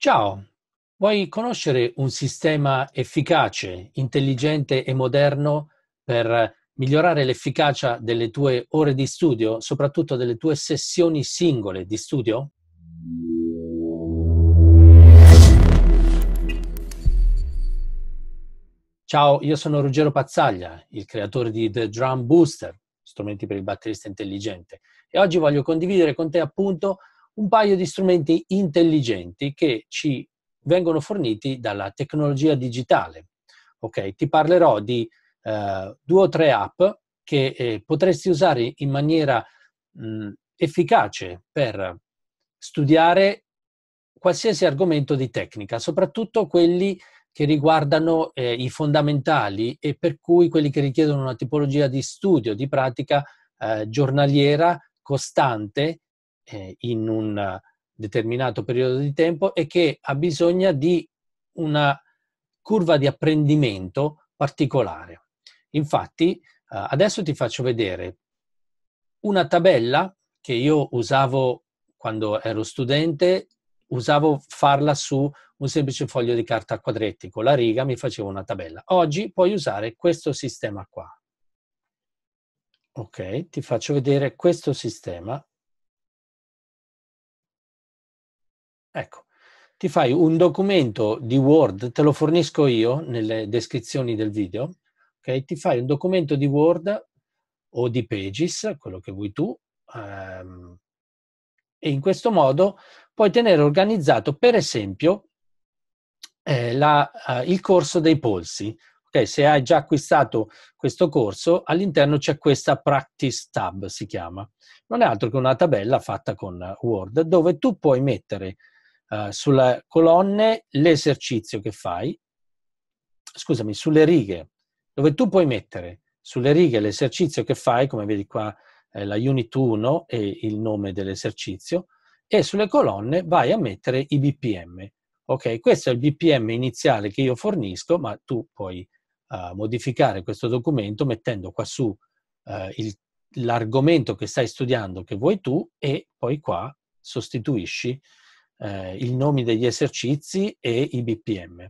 Ciao, vuoi conoscere un sistema efficace, intelligente e moderno per migliorare l'efficacia delle tue ore di studio, soprattutto delle tue sessioni singole di studio? Ciao, io sono Ruggero Pazzaglia, il creatore di The Drum Booster, strumenti per il batterista intelligente, e oggi voglio condividere con te appunto un paio di strumenti intelligenti che ci vengono forniti dalla tecnologia digitale. Ok, ti parlerò di eh, due o tre app che eh, potresti usare in maniera mh, mm, efficace per studiare qualsiasi argomento di tecnica, soprattutto quelli che riguardano eh, i fondamentali e per cui quelli che richiedono una tipologia di studio, di pratica eh, giornaliera costante eh, in un eh, determinato periodo di tempo e che ha bisogno di una curva di apprendimento particolare. Infatti, eh, adesso ti faccio vedere una tabella che io usavo quando ero studente, usavo farla su un semplice foglio di carta a quadretti, con la riga mi facevo una tabella. Oggi puoi usare questo sistema qua. Ok, ti faccio vedere questo sistema Ecco, ti fai un documento di Word, te lo fornisco io nelle descrizioni del video, ok? Ti fai un documento di Word o di Pages, quello che vuoi tu, ehm, e in questo modo puoi tenere organizzato, per esempio, eh, la, eh, il corso dei polsi. Okay, se hai già acquistato questo corso, all'interno c'è questa Practice Tab, si chiama. Non è altro che una tabella fatta con Word, dove tu puoi mettere eh, sulle colonne l'esercizio che fai, scusami, sulle righe, dove tu puoi mettere sulle righe l'esercizio che fai, come vedi qua eh, la unit 1 e il nome dell'esercizio, e sulle colonne vai a mettere i BPM. Ok, questo è il BPM iniziale che io fornisco, ma tu puoi uh, modificare questo documento mettendo qua su uh, il, l'argomento che stai studiando che vuoi tu e poi qua sostituisci eh, i nomi degli esercizi e i BPM.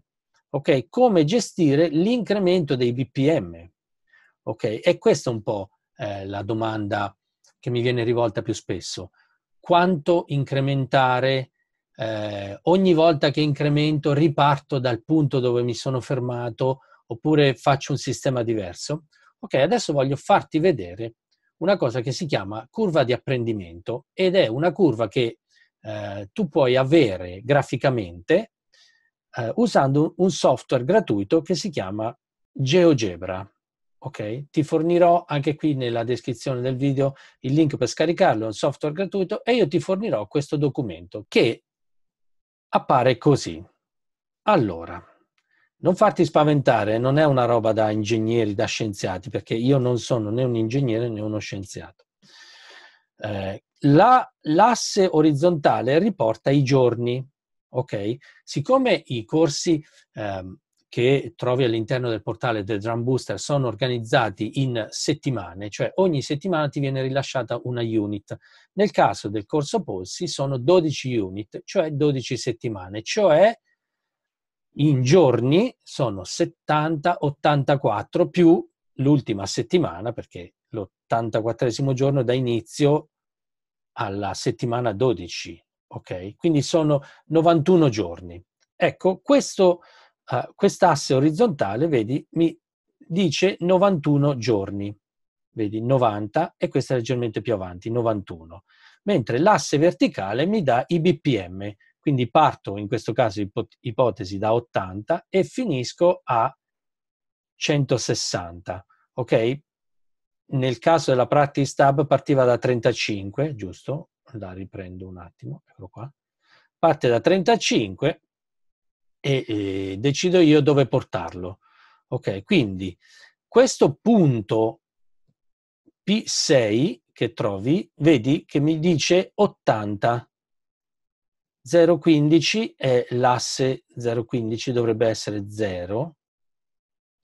Okay? Come gestire l'incremento dei BPM? Okay? E questa è un po' eh, la domanda che mi viene rivolta più spesso. Quanto incrementare? Eh, ogni volta che incremento riparto dal punto dove mi sono fermato oppure faccio un sistema diverso? Ok, adesso voglio farti vedere una cosa che si chiama curva di apprendimento ed è una curva che eh, tu puoi avere graficamente eh, usando un software gratuito che si chiama GeoGebra. Ok? Ti fornirò anche qui nella descrizione del video il link per scaricarlo, è un software gratuito e io ti fornirò questo documento che appare così. Allora, non farti spaventare, non è una roba da ingegneri, da scienziati, perché io non sono né un ingegnere né uno scienziato. Eh, la, l'asse orizzontale riporta i giorni, ok? Siccome i corsi eh, che trovi all'interno del portale del Drum Booster sono organizzati in settimane, cioè ogni settimana ti viene rilasciata una unit. Nel caso del corso Polsi sono 12 unit, cioè 12 settimane, cioè in giorni sono 70-84 più l'ultima settimana, perché 84 giorno da inizio alla settimana 12, ok? Quindi sono 91 giorni. Ecco, questo, uh, quest'asse orizzontale, vedi, mi dice 91 giorni, vedi, 90 e questa è leggermente più avanti, 91. Mentre l'asse verticale mi dà i BPM, quindi parto in questo caso ipot- ipotesi da 80 e finisco a 160, ok? nel caso della practice tab partiva da 35, giusto? La riprendo un attimo, eccolo qua. Parte da 35 e, e decido io dove portarlo. Ok, quindi questo punto P6 che trovi, vedi che mi dice 80. 015 è l'asse 015, dovrebbe essere 0.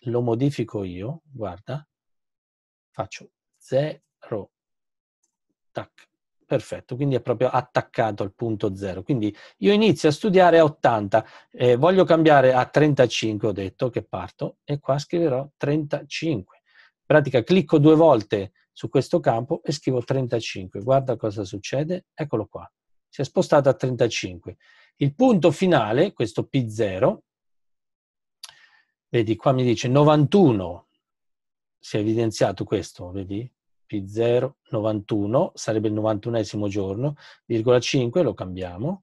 Lo modifico io, guarda, faccio 0, tac, perfetto, quindi è proprio attaccato al punto 0. Quindi io inizio a studiare a 80, eh, voglio cambiare a 35, ho detto che parto, e qua scriverò 35. In pratica clicco due volte su questo campo e scrivo 35. Guarda cosa succede, eccolo qua, si è spostato a 35. Il punto finale, questo P0, vedi qua mi dice 91, si è evidenziato questo, vedi? P0, 91, sarebbe il 91 giorno, virgola 5, lo cambiamo.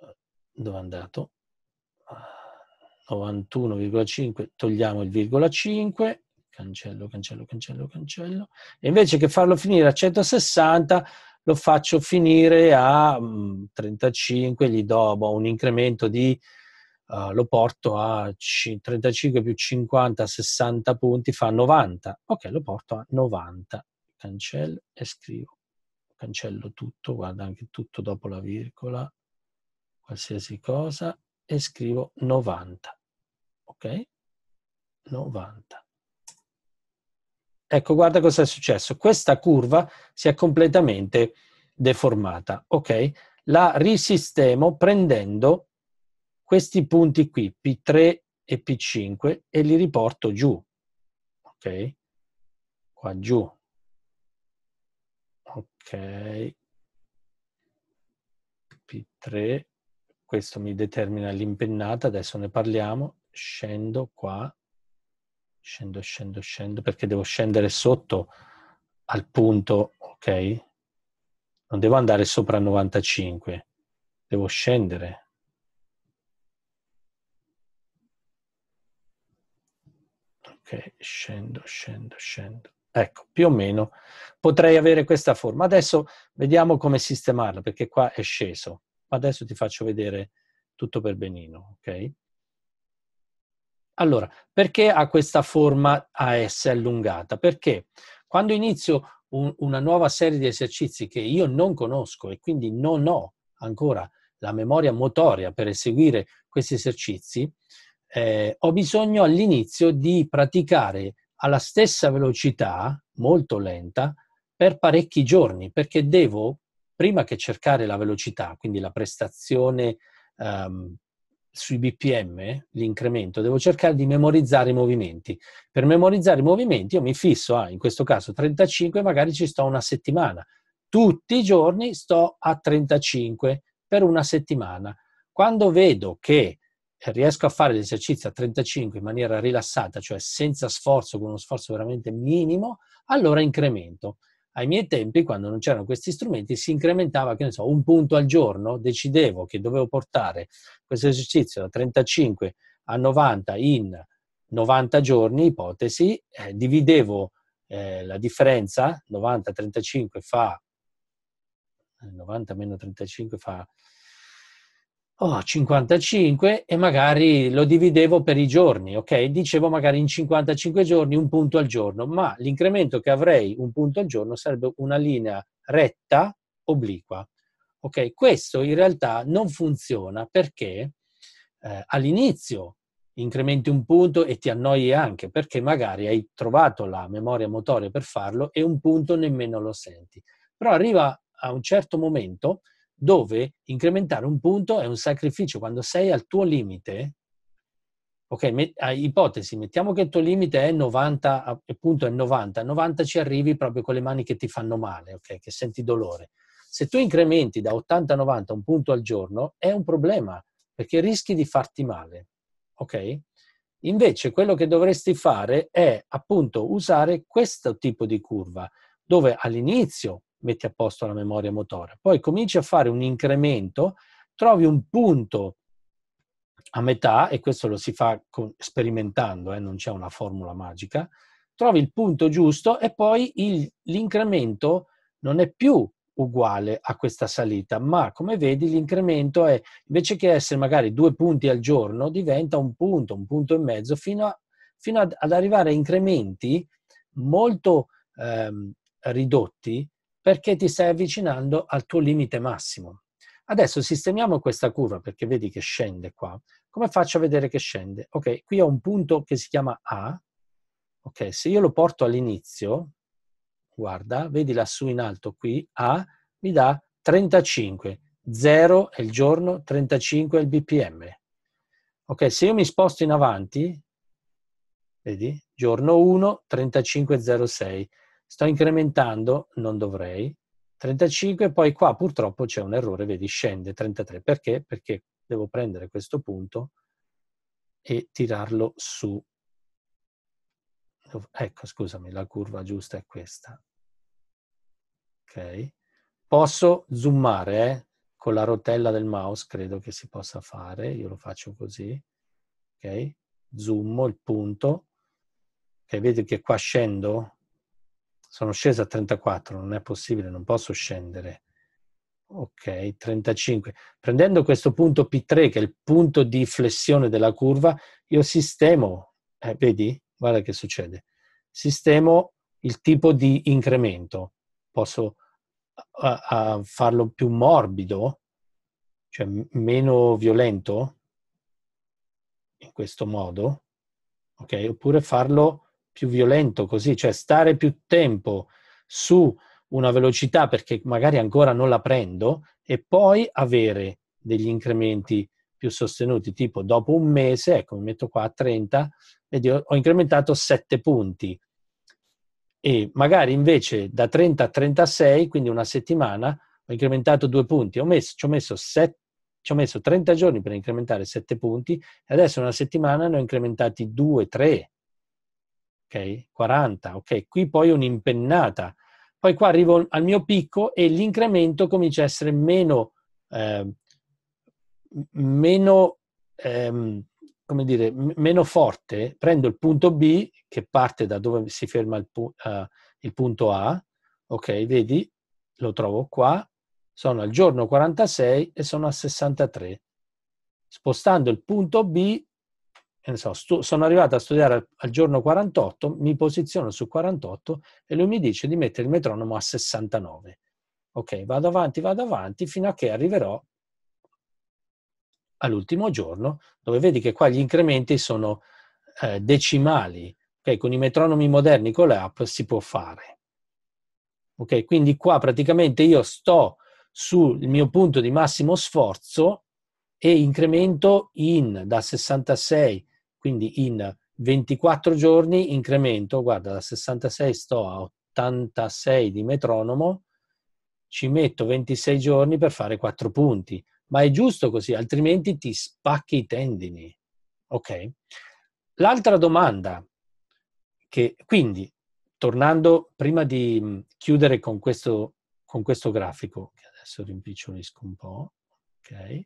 Eh, dove è andato? 91,5, ah, togliamo il virgola 5, cancello, cancello, cancello, cancello. E invece che farlo finire a 160, lo faccio finire a 35, mm, gli do boh, un incremento di uh, lo porto a c- 35 più 50, 60 punti, fa 90. Ok, lo porto a 90. Cancello e scrivo. Cancello tutto, guarda anche tutto dopo la virgola, qualsiasi cosa, e scrivo 90. Ok? 90. Ecco, guarda cosa è successo. Questa curva si è completamente deformata. Ok? La risistemo prendendo questi punti qui, P3 e P5, e li riporto giù. Ok? Qua giù. Ok. P3, questo mi determina l'impennata, adesso ne parliamo. Scendo qua, scendo, scendo, scendo, perché devo scendere sotto al punto, ok? Non devo andare sopra 95, devo scendere ok, scendo, scendo, scendo. Ecco, più o meno potrei avere questa forma. Adesso vediamo come sistemarla, perché qua è sceso. Adesso ti faccio vedere tutto per benino, ok? Allora, perché ha questa forma AS allungata? Perché quando inizio un, una nuova serie di esercizi che io non conosco e quindi non ho ancora la memoria motoria per eseguire questi esercizi, eh, ho bisogno all'inizio di praticare alla stessa velocità, molto lenta, per parecchi giorni, perché devo, prima che cercare la velocità, quindi la prestazione ehm, sui BPM, l'incremento, devo cercare di memorizzare i movimenti. Per memorizzare i movimenti io mi fisso a, ah, in questo caso, 35, magari ci sto una settimana. Tutti i giorni sto a 35 per una settimana. Quando vedo che riesco a fare l'esercizio a 35 in maniera rilassata, cioè senza sforzo, con uno sforzo veramente minimo, allora incremento. Ai miei tempi, quando non c'erano questi strumenti, si incrementava, che ne so, un punto al giorno, decidevo che dovevo portare questo esercizio da 35 a 90 in 90 giorni, ipotesi, eh, dividevo eh, la differenza, 90-35 fa, 90 eh, 35 fa oh, 55 e magari lo dividevo per i giorni, ok? Dicevo magari in 55 giorni un punto al giorno, ma l'incremento che avrei un punto al giorno sarebbe una linea retta obliqua. Ok, questo in realtà non funziona perché eh, all'inizio incrementi un punto e ti annoi anche perché magari hai trovato la memoria motoria per farlo e un punto nemmeno lo senti. Però arriva a un certo momento dove incrementare un punto è un sacrificio quando sei al tuo limite. Ok, met- ipotesi, mettiamo che il tuo limite è 90, appunto è 90, 90 ci arrivi proprio con le mani che ti fanno male, ok, che senti dolore. Se tu incrementi da 80 a 90 un punto al giorno è un problema perché rischi di farti male, ok? Invece quello che dovresti fare è appunto usare questo tipo di curva dove all'inizio metti a posto la memoria motora. Poi cominci a fare un incremento, trovi un punto a metà, e questo lo si fa con, sperimentando, eh, non c'è una formula magica, trovi il punto giusto e poi il, l'incremento non è più uguale a questa salita, ma come vedi l'incremento è, invece che essere magari due punti al giorno, diventa un punto, un punto e mezzo, fino, a, fino ad, ad, arrivare a incrementi molto ehm, ridotti perché ti stai avvicinando al tuo limite massimo. Adesso sistemiamo questa curva perché vedi che scende qua. Come faccio a vedere che scende? Ok, qui ho un punto che si chiama A. Ok, se io lo porto all'inizio, guarda, vedi lassù in alto qui, A mi dà 35. 0 è il giorno, 35 è il BPM. Ok, se io mi sposto in avanti, vedi, giorno 1, 35,06 sto incrementando, non dovrei, 35, poi qua purtroppo c'è un errore, vedi, scende 33. Perché? Perché devo prendere questo punto e tirarlo su. Ecco, scusami, la curva giusta è questa. Ok. Posso zoomare, eh? Con la rotella del mouse credo che si possa fare, io lo faccio così. Ok. Zoom il punto. Ok, vedi che qua scendo? Sono scesa a 34, non è possibile, non posso scendere. Ok, 35. Prendendo questo punto P3, che è il punto di flessione della curva, io sistemo, eh, vedi, guarda che succede, sistemo il tipo di incremento. Posso a, a farlo più morbido, cioè meno violento, in questo modo, ok? Oppure farlo più violento così, cioè stare più tempo su una velocità perché magari ancora non la prendo e poi avere degli incrementi più sostenuti, tipo dopo un mese, ecco mi metto qua a 30, vedi, ho incrementato 7 punti e magari invece da 30 a 36, quindi una settimana, ho incrementato 2 punti, ho messo, ci, ho messo 7, ci ho messo 30 giorni per incrementare 7 punti e adesso una settimana ne ho incrementati 2, 3 ok? 40, ok? Qui poi un'impennata. Poi qua arrivo al mio picco e l'incremento comincia a essere meno, eh, meno, ehm, come dire, meno forte. Prendo il punto B, che parte da dove si ferma il, pu- uh, il punto A, ok? Vedi, lo trovo qua, sono al giorno 46 e sono a 63. Spostando il punto B so, stu- sono arrivato a studiare al, al giorno 48, mi posiziono su 48 e lui mi dice di mettere il metronomo a 69. Ok, vado avanti, vado avanti fino a che arriverò all'ultimo giorno, dove vedi che qua gli incrementi sono eh, decimali. Okay? Con i metronomi moderni con l'app si può fare. Okay? Quindi qua praticamente io sto sul mio punto di massimo sforzo e incremento in da 66 quindi in 24 giorni incremento, guarda, da 66 sto a 86 di metronomo, ci metto 26 giorni per fare 4 punti. Ma è giusto così, altrimenti ti spacchi i tendini. Ok? L'altra domanda, che quindi, tornando prima di chiudere con questo, con questo grafico, che adesso rimpicciolisco un po', ok?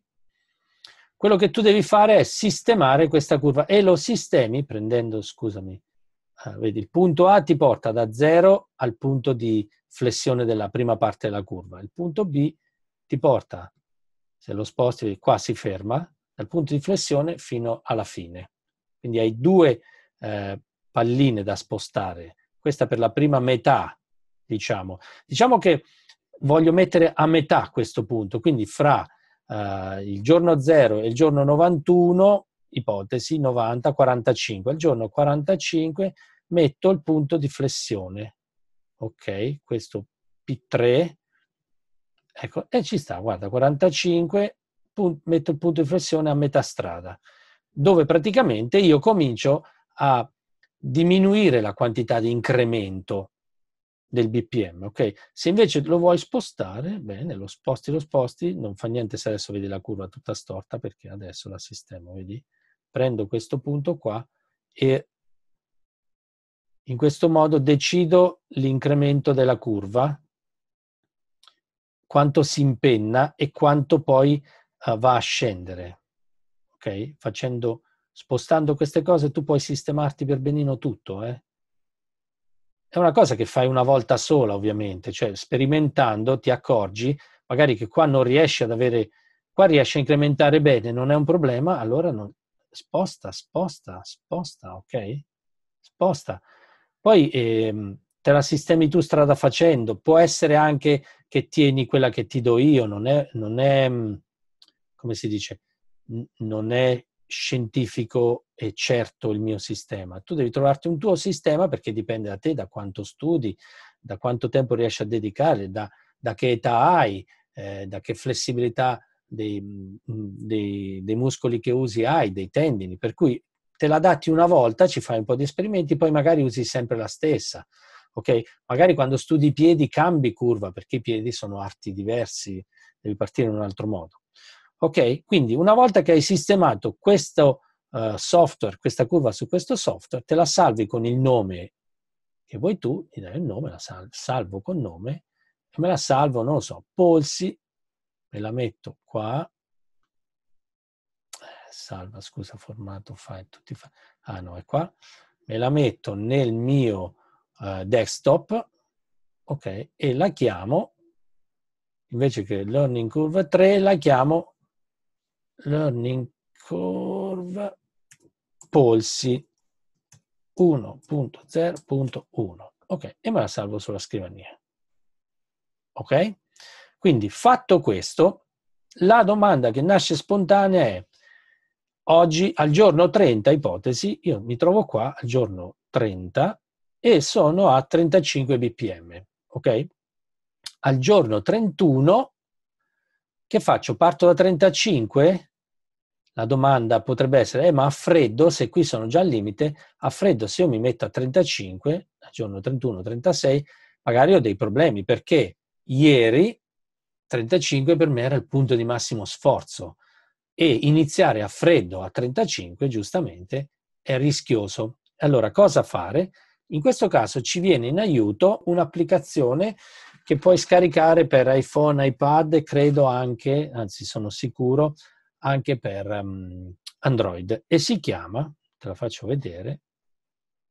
Quello che tu devi fare è sistemare questa curva e lo sistemi prendendo, scusami, ah, vedi, il punto A ti porta da 0 al punto di flessione della prima parte della curva. Il punto B ti porta, se lo sposti, qua si ferma, dal punto di flessione fino alla fine. Quindi hai due eh, palline da spostare. Questa per la prima metà, diciamo. Diciamo che voglio mettere a metà questo punto, quindi fra uh, il giorno 0 e il giorno 91, ipotesi 90-45. Il giorno 45 metto il punto di flessione. Ok, questo P3. Ecco, e ci sta, guarda, 45, pun- metto il punto di flessione a metà strada, dove praticamente io comincio a diminuire la quantità di incremento del BPM, ok? Se invece lo vuoi spostare, bene, lo sposti, lo sposti, non fa niente se adesso vedi la curva tutta storta perché adesso la sistemo, vedi? Prendo questo punto qua e in questo modo decido l'incremento della curva, quanto si impenna e quanto poi uh, va a scendere, ok? Facendo, spostando queste cose tu puoi sistemarti per benino tutto, eh? è una cosa che fai una volta sola, ovviamente, cioè sperimentando ti accorgi magari che qua non riesci ad avere, qua riesci a incrementare bene, non è un problema, allora non, sposta, sposta, sposta, ok? Sposta. Poi eh, te la sistemi tu strada facendo, può essere anche che tieni quella che ti do io, non è, non è mm, come si dice, non è scientifico è certo il mio sistema. Tu devi trovarti un tuo sistema perché dipende da te, da quanto studi, da quanto tempo riesci a dedicare, da, da che età hai, eh, da che flessibilità dei, mm, dei, dei, muscoli che usi hai, dei tendini. Per cui te la datti una volta, ci fai un po' di esperimenti, poi magari usi sempre la stessa. Okay? Magari quando studi i piedi cambi curva perché i piedi sono arti diversi, devi partire in un altro modo. Ok? Quindi una volta che hai sistemato questo eh, software, questa curva su questo software, te la salvi con il nome che vuoi tu, gli dai il nome, la sal- salvo con nome e me la salvo, non lo so, polsi, me la metto qua, eh, salva, scusa, formato file, tutti file, ah no, è qua, me la metto nel mio uh, desktop, ok, e la chiamo, invece che learning curve 3, la chiamo learning curve polsi 1.0.1. Ok, e me la salvo sulla scrivania. Ok? Quindi fatto questo, la domanda che nasce spontanea è oggi al giorno 30 ipotesi, io mi trovo qua al giorno 30 e sono a 35 bpm, ok? Al giorno 31 che faccio? Parto da 35? la domanda potrebbe essere, eh, ma a freddo, se qui sono già al limite, a freddo se io mi metto a 35, a giorno 31, 36, magari ho dei problemi perché ieri 35 per me era il punto di massimo sforzo e iniziare a freddo a 35 giustamente è rischioso. Allora cosa fare? In questo caso ci viene in aiuto un'applicazione che puoi scaricare per iPhone, iPad e credo anche, anzi sono sicuro, anche per um, Android e si chiama, te la faccio vedere,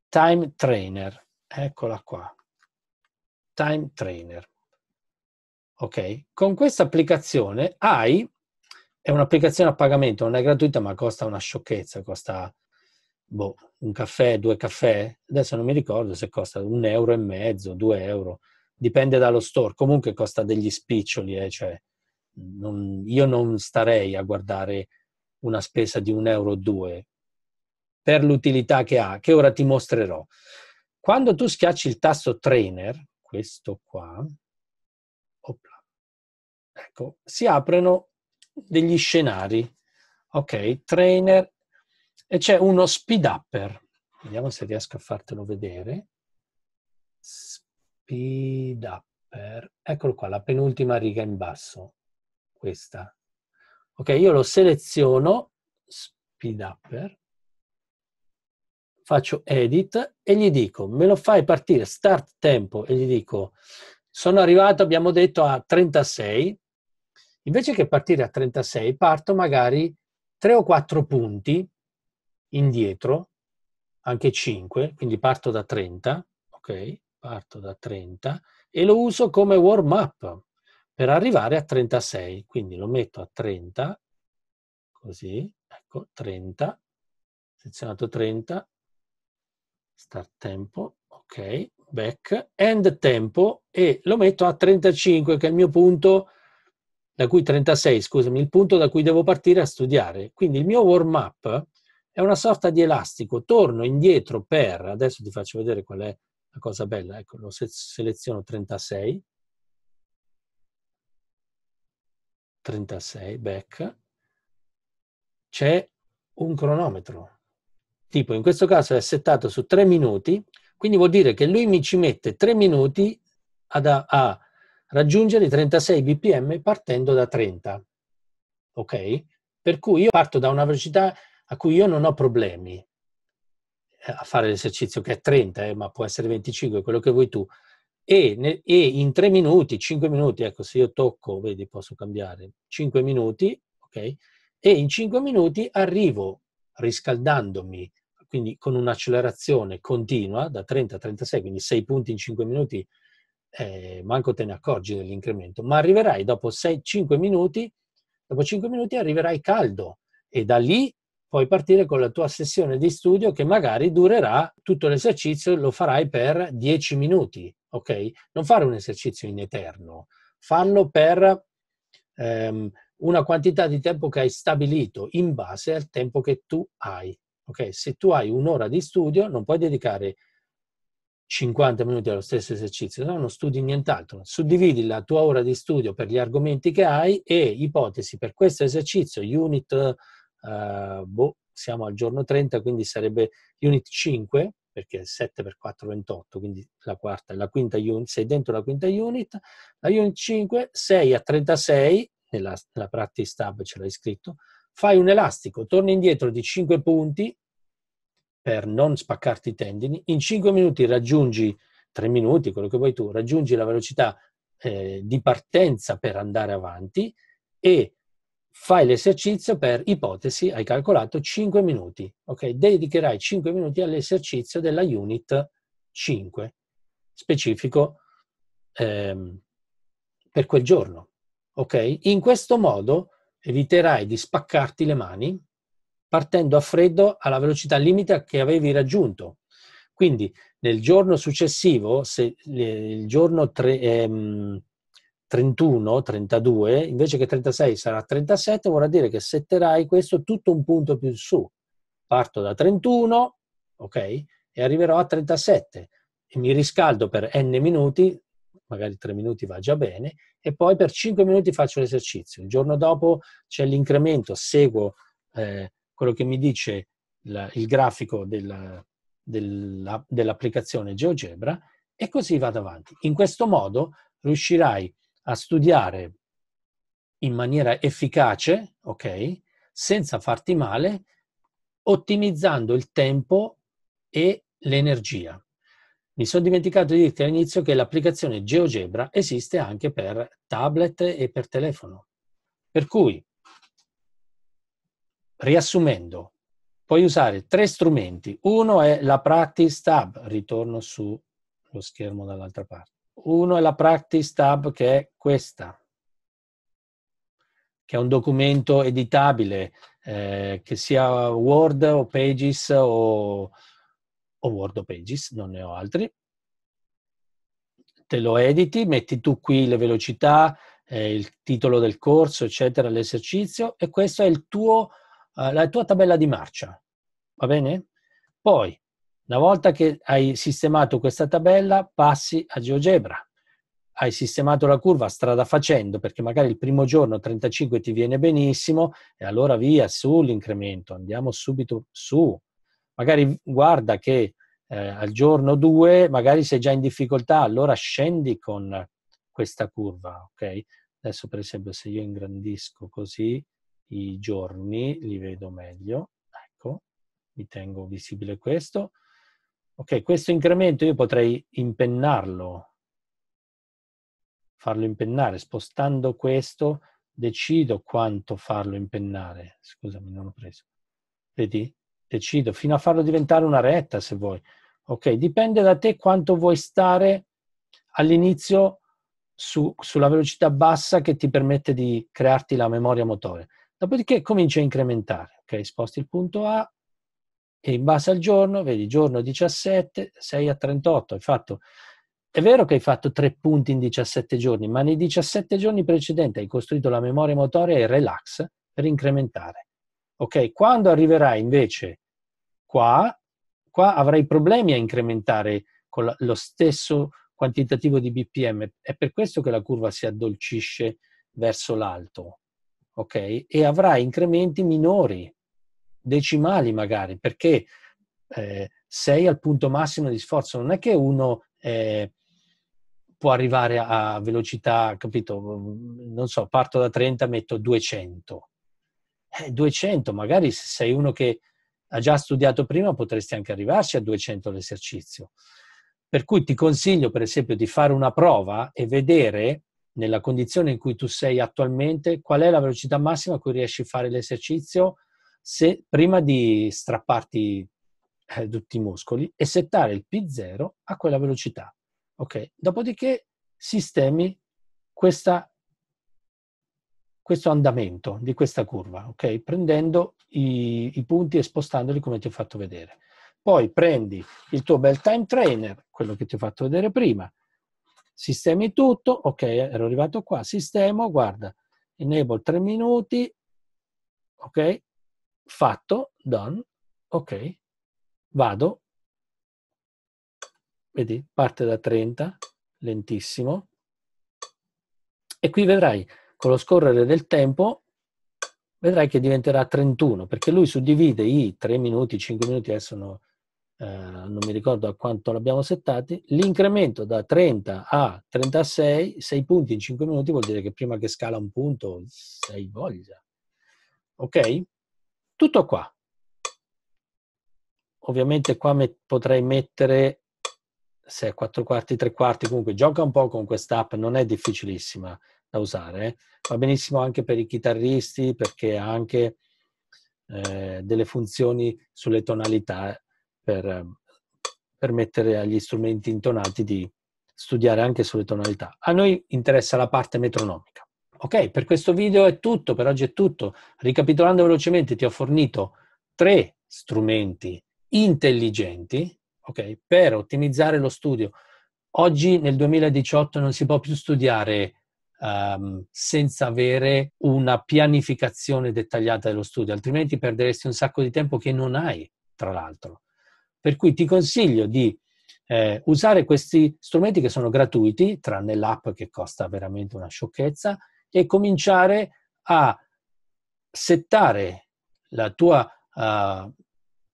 Time Trainer. Eccola qua. Time Trainer. Ok? Con questa applicazione hai, è un'applicazione a pagamento, non è gratuita ma costa una sciocchezza, costa boh, un caffè, due caffè, adesso non mi ricordo se costa un euro e mezzo, due euro, dipende dallo store, comunque costa degli spiccioli, eh, cioè non, io non starei a guardare una spesa di un euro o due per l'utilità che ha, che ora ti mostrerò. Quando tu schiacci il tasto trainer, questo qua, opla, ecco, si aprono degli scenari. Ok, trainer, e c'è uno speed upper. Vediamo se riesco a fartelo vedere. Speed upper. Eccolo qua, la penultima riga in basso questa. Ok, io lo seleziono, speed upper, faccio edit e gli dico, me lo fai partire, start tempo, e gli dico, sono arrivato, abbiamo detto, a 36, invece che partire a 36 parto magari 3 o 4 punti indietro, anche 5, quindi parto da 30, ok, parto da 30 e lo uso come warm up per arrivare a 36. Quindi lo metto a 30, così, ecco, 30, selezionato 30, start tempo, ok, back, end tempo e lo metto a 35 che è il mio punto da cui 36, scusami, il punto da cui devo partire a studiare. Quindi il mio warm up è una sorta di elastico, torno indietro per, adesso ti faccio vedere qual è la cosa bella, ecco, lo seleziono 36, 36 back, c'è un cronometro. Tipo in questo caso è settato su 3 minuti, quindi vuol dire che lui mi ci mette 3 minuti ad, a, a raggiungere i 36 bpm partendo da 30. Ok? Per cui io parto da una velocità a cui io non ho problemi eh, a fare l'esercizio che è 30, eh, ma può essere 25, quello che vuoi tu e, e in 3 minuti, 5 minuti, ecco se io tocco, vedi posso cambiare, 5 minuti, ok? E in 5 minuti arrivo riscaldandomi, quindi con un'accelerazione continua da 30 a 36, quindi 6 punti in 5 minuti, eh, manco te ne accorgi dell'incremento, ma arriverai dopo 6, 5 minuti, dopo 5 minuti arriverai caldo e da lì puoi partire con la tua sessione di studio che magari durerà tutto l'esercizio, lo farai per 10 minuti, ok? Non fare un esercizio in eterno, farlo per ehm, una quantità di tempo che hai stabilito in base al tempo che tu hai, ok? Se tu hai un'ora di studio non puoi dedicare 50 minuti allo stesso esercizio, no? non studi nient'altro. Suddividi la tua ora di studio per gli argomenti che hai e ipotesi per questo esercizio, unit uh, boh, siamo al giorno 30, quindi sarebbe unit 5, perché 7 per 4 28, quindi la quarta, la quinta unit, sei dentro la quinta unit, la unit 5, 6 a 36, nella, nella practice tab ce l'hai scritto, fai un elastico, torni indietro di 5 punti per non spaccarti i tendini, in 5 minuti raggiungi, 3 minuti, quello che vuoi tu, raggiungi la velocità eh, di partenza per andare avanti e fai l'esercizio per ipotesi, hai calcolato 5 minuti, ok? Dedicherai 5 minuti all'esercizio della unit 5, specifico ehm, per quel giorno, ok? In questo modo eviterai di spaccarti le mani partendo a freddo alla velocità limite che avevi raggiunto. Quindi nel giorno successivo, se il giorno 3... Ehm, 31, 32, invece che 36 sarà 37, vorrà dire che setterai questo tutto un punto più in su. Parto da 31, ok? E arriverò a 37. E mi riscaldo per n minuti, magari 3 minuti va già bene, e poi per 5 minuti faccio l'esercizio. Il giorno dopo c'è l'incremento, seguo eh, quello che mi dice la, il grafico della, della, dell'applicazione GeoGebra e così vado avanti. In questo modo riuscirai a a studiare in maniera efficace, ok? Senza farti male, ottimizzando il tempo e l'energia. Mi sono dimenticato di dirti all'inizio che l'applicazione GeoGebra esiste anche per tablet e per telefono. Per cui, riassumendo, puoi usare tre strumenti. Uno è la Practice Tab, ritorno sullo schermo dall'altra parte. Uno è la practice tab che è questa, che è un documento editabile, eh, che sia Word o Pages o, o Word o Pages, non ne ho altri. Te lo editi, metti tu qui le velocità, eh, il titolo del corso, eccetera, l'esercizio e questa è tuo, eh, la tua tabella di marcia. Va bene? Poi una volta che hai sistemato questa tabella, passi a GeoGebra. Hai sistemato la curva strada facendo, perché magari il primo giorno 35 ti viene benissimo, e allora via su l'incremento, andiamo subito su. Magari guarda che eh, al giorno 2 magari sei già in difficoltà, allora scendi con questa curva, ok? Adesso per esempio se io ingrandisco così i giorni, li vedo meglio, ecco, mi tengo visibile questo, Ok, questo incremento io potrei impennarlo, farlo impennare, spostando questo decido quanto farlo impennare. Scusami, non ho preso. Vedi? Decido, fino a farlo diventare una retta se vuoi. Ok, dipende da te quanto vuoi stare all'inizio su, sulla velocità bassa che ti permette di crearti la memoria motore. Dopodiché comincia a incrementare. Ok, sposti il punto A, e in base al giorno, vedi giorno 17, 6 a 38, hai fatto, è vero che hai fatto tre punti in 17 giorni, ma nei 17 giorni precedenti hai costruito la memoria motoria e il relax per incrementare. Ok, quando arriverai invece qua, qua avrai problemi a incrementare con lo stesso quantitativo di BPM, è per questo che la curva si addolcisce verso l'alto, ok? E avrai incrementi minori decimali magari, perché eh, sei al punto massimo di sforzo, non è che uno eh, può arrivare a velocità, capito, mm, non so, parto da 30, metto 200. Eh, 200, magari se sei uno che ha già studiato prima potresti anche arrivarci a 200 l'esercizio. Per cui ti consiglio, per esempio, di fare una prova e vedere nella condizione in cui tu sei attualmente qual è la velocità massima a cui riesci a fare l'esercizio se prima di strapparti eh, tutti i muscoli e settare il P0 a quella velocità. Ok? Dopodiché sistemi questa, questo andamento di questa curva, ok? Prendendo i, i punti e spostandoli come ti ho fatto vedere. Poi prendi il tuo bel time trainer, quello che ti ho fatto vedere prima, sistemi tutto, ok, ero arrivato qua, sistemo, guarda, enable 3 minuti, ok, fatto, done, ok, vado, vedi, parte da 30, lentissimo, e qui vedrai, con lo scorrere del tempo, vedrai che diventerà 31, perché lui suddivide i 3 minuti, 5 minuti, adesso no, eh, non mi ricordo a quanto l'abbiamo settati, l'incremento da 30 a 36, 6 punti in 5 minuti vuol dire che prima che scala un punto, sei voglia. Ok? Tutto qua. Ovviamente qua met- potrei mettere, se è 4 quarti, 3 quarti, comunque gioca un po' con quest'app, non è difficilissima da usare. Eh. Va benissimo anche per i chitarristi perché ha anche eh, delle funzioni sulle tonalità eh, per ehm, permettere agli strumenti intonati di studiare anche sulle tonalità. A noi interessa la parte metronomica. Ok, per questo video è tutto, per oggi è tutto. Ricapitolando velocemente, ti ho fornito tre strumenti intelligenti okay, per ottimizzare lo studio. Oggi nel 2018 non si può più studiare um, senza avere una pianificazione dettagliata dello studio, altrimenti perderesti un sacco di tempo che non hai, tra l'altro. Per cui ti consiglio di eh, usare questi strumenti che sono gratuiti, tranne l'app che costa veramente una sciocchezza, e cominciare a settare la tua uh,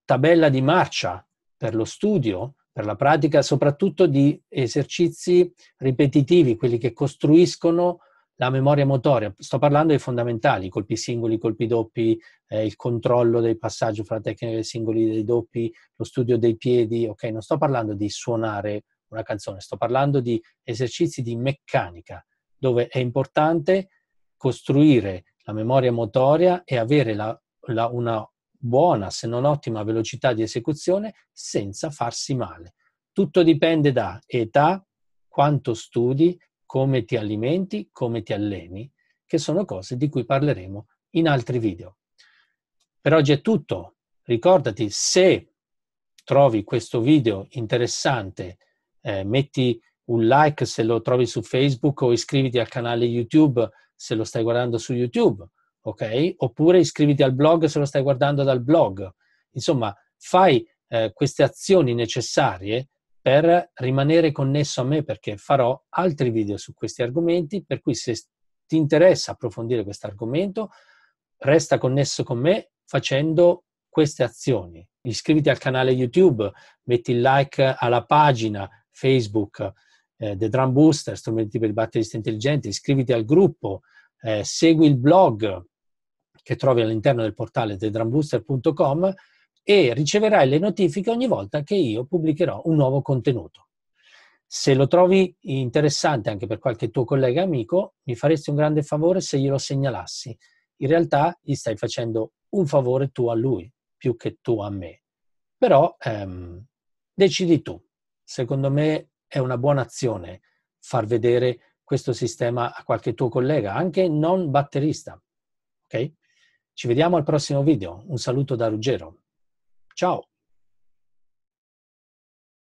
tabella di marcia per lo studio, per la pratica soprattutto di esercizi ripetitivi, quelli che costruiscono la memoria motoria. Sto parlando dei fondamentali, colpi singoli, colpi doppi, eh, il controllo del passaggio fra tecniche singoli e dei doppi, lo studio dei piedi, ok? Non sto parlando di suonare una canzone, sto parlando di esercizi di meccanica, dove è importante costruire la memoria motoria e avere la, la, una buona, se non ottima, velocità di esecuzione senza farsi male. Tutto dipende da età, quanto studi, come ti alimenti, come ti alleni, che sono cose di cui parleremo in altri video. Per oggi è tutto. Ricordati, se trovi questo video interessante, eh, metti un like se lo trovi su Facebook o iscriviti al canale YouTube se lo stai guardando su YouTube, ok? Oppure iscriviti al blog se lo stai guardando dal blog. Insomma, fai eh, queste azioni necessarie per rimanere connesso a me perché farò altri video su questi argomenti, per cui se ti interessa approfondire questo argomento, resta connesso con me facendo queste azioni. Iscriviti al canale YouTube, metti il like alla pagina Facebook, eh, The Drum Booster, strumenti per il batterista intelligente, iscriviti al gruppo, eh, segui il blog che trovi all'interno del portale thedrumbooster.com e riceverai le notifiche ogni volta che io pubblicherò un nuovo contenuto. Se lo trovi interessante anche per qualche tuo collega amico, mi faresti un grande favore se glielo segnalassi. In realtà gli stai facendo un favore tu a lui, più che tu a me. Però ehm, decidi tu. Secondo me è una buona azione far vedere questo sistema a qualche tuo collega, anche non batterista. Ok? Ci vediamo al prossimo video. Un saluto da Ruggero. Ciao!